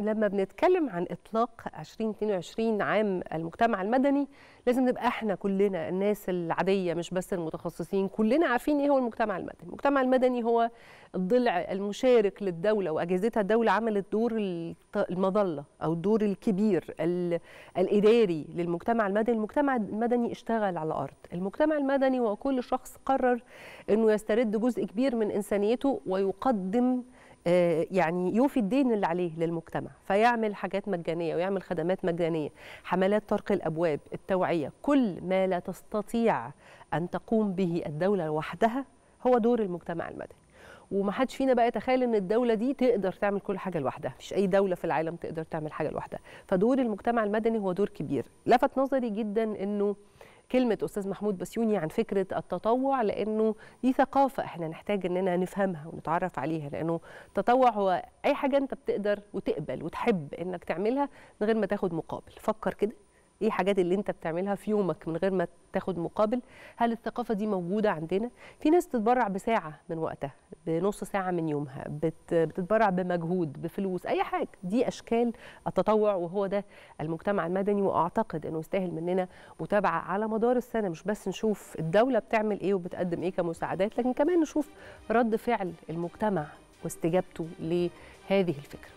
لما بنتكلم عن اطلاق 2022 عام المجتمع المدني لازم نبقى احنا كلنا الناس العاديه مش بس المتخصصين كلنا عارفين ايه هو المجتمع المدني المجتمع المدني هو الضلع المشارك للدوله واجهزتها الدوله عملت دور المظله او الدور الكبير الاداري للمجتمع المدني المجتمع المدني اشتغل على الارض المجتمع المدني وكل شخص قرر انه يسترد جزء كبير من انسانيته ويقدم آه، يعني يوفي الدين اللي عليه للمجتمع فيعمل حاجات مجانيه ويعمل خدمات مجانيه حملات طرق الابواب التوعيه كل ما لا تستطيع ان تقوم به الدوله وحدها هو دور المجتمع المدني ومحدش فينا بقى يتخيل ان الدوله دي تقدر تعمل كل حاجه لوحدها مفيش اي دوله في العالم تقدر تعمل حاجه لوحدها فدور المجتمع المدني هو دور كبير لفت نظري جدا انه كلمه استاذ محمود بسيوني عن فكره التطوع لانه دي ثقافه احنا نحتاج اننا نفهمها ونتعرف عليها لانه التطوع هو اي حاجه انت بتقدر وتقبل وتحب انك تعملها من غير ما تاخد مقابل فكر كده ايه الحاجات اللي انت بتعملها في يومك من غير ما تاخد مقابل هل الثقافه دي موجوده عندنا في ناس بتتبرع بساعه من وقتها بنص ساعه من يومها بتتبرع بمجهود بفلوس اي حاجه دي اشكال التطوع وهو ده المجتمع المدني واعتقد انه يستاهل مننا متابعه على مدار السنه مش بس نشوف الدوله بتعمل ايه وبتقدم ايه كمساعدات لكن كمان نشوف رد فعل المجتمع واستجابته لهذه الفكره